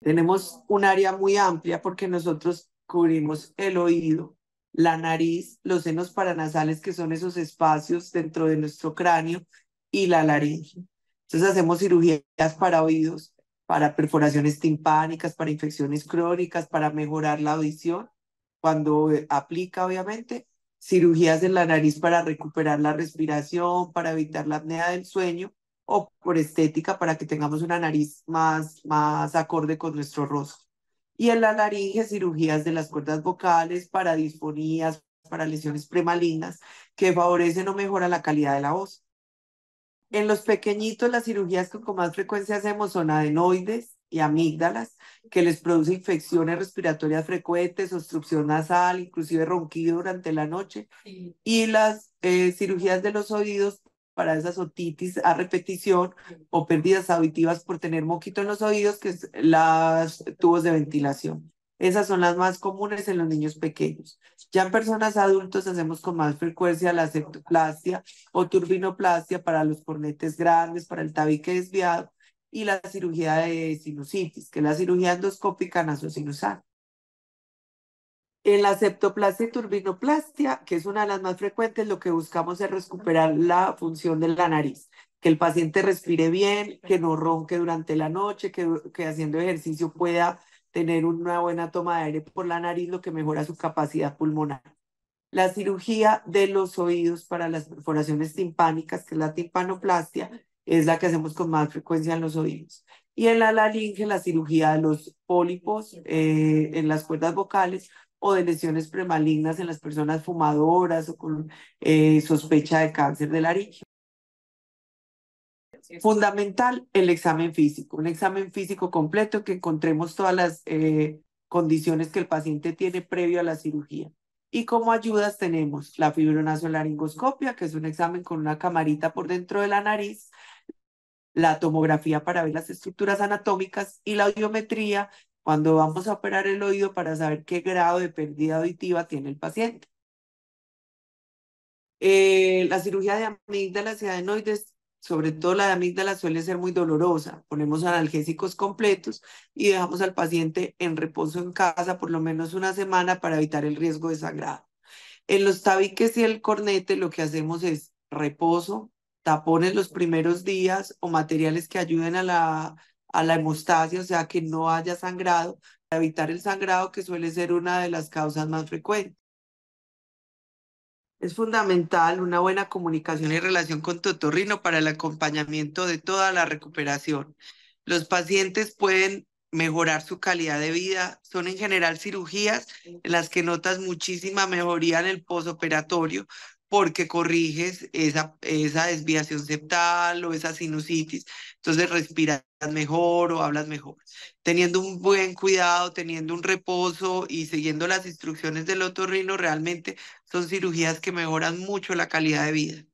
Tenemos un área muy amplia porque nosotros cubrimos el oído, la nariz, los senos paranasales, que son esos espacios dentro de nuestro cráneo, y la laringe. Entonces hacemos cirugías para oídos, para perforaciones timpánicas, para infecciones crónicas, para mejorar la audición, cuando aplica, obviamente, cirugías en la nariz para recuperar la respiración, para evitar la apnea del sueño o por estética para que tengamos una nariz más, más acorde con nuestro rostro. Y en la laringe, cirugías de las cuerdas vocales para disfonías, para lesiones premalignas que favorecen o mejoran la calidad de la voz. En los pequeñitos, las cirugías que con más frecuencia hacemos son adenoides y amígdalas, que les produce infecciones respiratorias frecuentes, obstrucción nasal, inclusive ronquido durante la noche. Y las eh, cirugías de los oídos para esas otitis a repetición o pérdidas auditivas por tener moquito en los oídos, que es las tubos de ventilación. Esas son las más comunes en los niños pequeños. Ya en personas adultos hacemos con más frecuencia la septoplastia o turbinoplastia para los cornetes grandes, para el tabique desviado y la cirugía de sinusitis, que es la cirugía endoscópica nasosinusal. En la septoplastia y turbinoplastia, que es una de las más frecuentes, lo que buscamos es recuperar la función de la nariz, que el paciente respire bien, que no ronque durante la noche, que, haciendo ejercicio pueda tener una buena toma de aire por la nariz, lo que mejora su capacidad pulmonar. La cirugía de los oídos para las perforaciones timpánicas, que es la timpanoplastia, es la que hacemos con más frecuencia en los oídos. Y en la laringe, la cirugía de los pólipos eh, en las cuerdas vocales o de lesiones premalignas en las personas fumadoras o con eh, sospecha de cáncer de laringe. Fundamental el examen físico, un examen físico completo que encontremos todas las eh, condiciones que el paciente tiene previo a la cirugía. Y como ayudas tenemos la fibronasolaringoscopia, que es un examen con una camarita por dentro de la nariz, la tomografía para ver las estructuras anatómicas y la audiometría, cuando vamos a operar el oído para saber qué grado de pérdida auditiva tiene el paciente. Eh, la cirugía de amígdalas y adenoides, sobre todo la de amígdalas, suele ser muy dolorosa. Ponemos analgésicos completos y dejamos al paciente en reposo en casa por lo menos una semana para evitar el riesgo de sangrado. En los tabiques y el cornete lo que hacemos es reposo, tapones los primeros días o materiales que ayuden a la a la hemostasia, o sea, que no haya sangrado, evitar el sangrado que suele ser una de las causas más frecuentes. Es fundamental una buena comunicación y relación con Totorrino para el acompañamiento de toda la recuperación. Los pacientes pueden mejorar su calidad de vida. Son en general cirugías en las que notas muchísima mejoría en el posoperatorio, porque corriges esa, esa desviación septal o esa sinusitis, entonces respiras mejor o hablas mejor. Teniendo un buen cuidado, teniendo un reposo y siguiendo las instrucciones del otorrino, realmente son cirugías que mejoran mucho la calidad de vida.